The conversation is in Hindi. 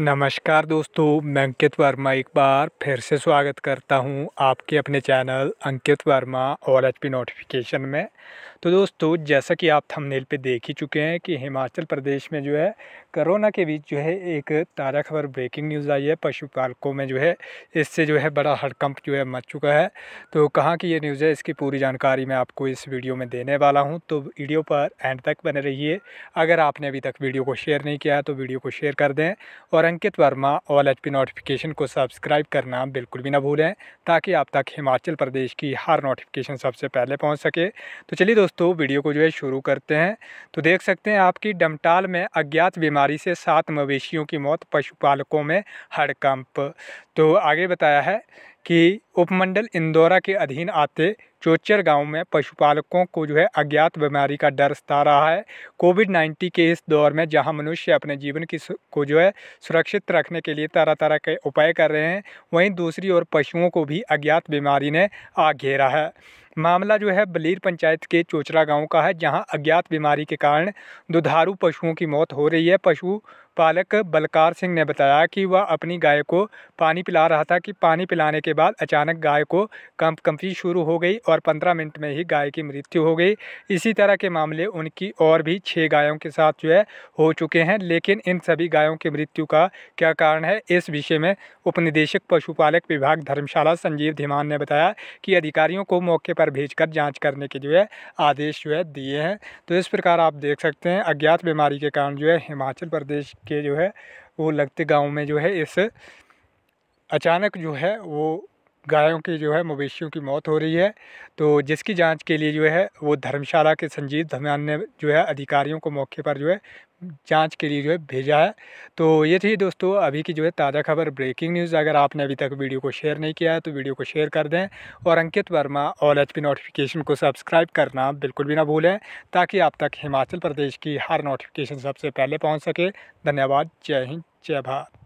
नमस्कार दोस्तों मैं अंकित वर्मा एक बार फिर से स्वागत करता हूं आपके अपने channel Ankit Verma all H notification में तो दोस्तों जैसा कि आप थंबनेल पे देख ही चुके हैं कि हिमाचल प्रदेश में जो है कोरोना के बीच जो है एक ताज़ा खबर ब्रेकिंग न्यूज़ आई है पशुपालकों में जो है इससे जो है बड़ा हड़कंप जो है मच चुका है तो कहाँ की ये न्यूज़ है इसकी पूरी जानकारी मैं आपको इस वीडियो में देने वाला हूँ तो वीडियो पर एंड तक बने रहिए अगर आपने अभी तक वीडियो को शेयर नहीं किया है तो वीडियो को शेयर कर दें और और Ankit Verma all H notification को सब्सक्राइब करना बिल्कुल भी ना भूलें ताकि आप तक हिमाचल प्रदेश की हर नोटिफिकेशन सबसे पहले पहुंच सके तो चलिए दोस्तों वीडियो को जो है शुरू करते हैं तो देख सकते हैं आपकी डमटाल में अज्ञात बीमारी से सात मवेशियों की मौत पशुपालकों में हड़कंप तो आगे बताया है कि उपमंडल इंदौरा के अधीन आते चोचर गांव में पशुपालकों को जो है अज्ञात बीमारी का डर सता रहा है कोविड नाइन्टीन के इस दौर में जहां मनुष्य अपने जीवन की को जो है सुरक्षित रखने के लिए तरह तरह के उपाय कर रहे हैं वहीं दूसरी ओर पशुओं को भी अज्ञात बीमारी ने आ घेरा है मामला जो है बलीर पंचायत के चोचरा गांव का है जहां अज्ञात बीमारी के कारण दुधारू पशुओं की मौत हो रही है पशु पालक बलकार सिंह ने बताया कि वह अपनी गाय को पानी पिला रहा था कि पानी पिलाने के बाद अचानक अचानक गाय को कंप कंपी शुरू हो गई और पंद्रह मिनट में ही गाय की मृत्यु हो गई इसी तरह के मामले उनकी और भी छः गायों के साथ जो है हो चुके हैं लेकिन इन सभी गायों की मृत्यु का क्या कारण है इस विषय में उपनिदेशक पशुपालक विभाग धर्मशाला संजीव धीमान ने बताया कि अधिकारियों को मौके पर भेजकर जांच करने के जो है आदेश जो है दिए हैं तो इस प्रकार आप देख सकते हैं अज्ञात बीमारी के कारण जो है हिमाचल प्रदेश के जो है वो लगते गाँव में जो है इस अचानक जो है वो गायों की जो है मवेशियों की मौत हो रही है तो जिसकी जांच के लिए जो है वो धर्मशाला के संजीव धमान ने जो है अधिकारियों को मौके पर जो है जांच के लिए जो है भेजा है तो ये थी दोस्तों अभी की जो है ताज़ा खबर ब्रेकिंग न्यूज़ अगर आपने अभी तक वीडियो को शेयर नहीं किया है तो वीडियो को शेयर कर दें और Ankit Verma all H notification को सब्सक्राइब करना बिल्कुल भी ना भूलें ताकि आप तक हिमाचल प्रदेश की हर नोटिफिकेशन सबसे पहले पहुँच सके धन्यवाद जय हिंद जय भारत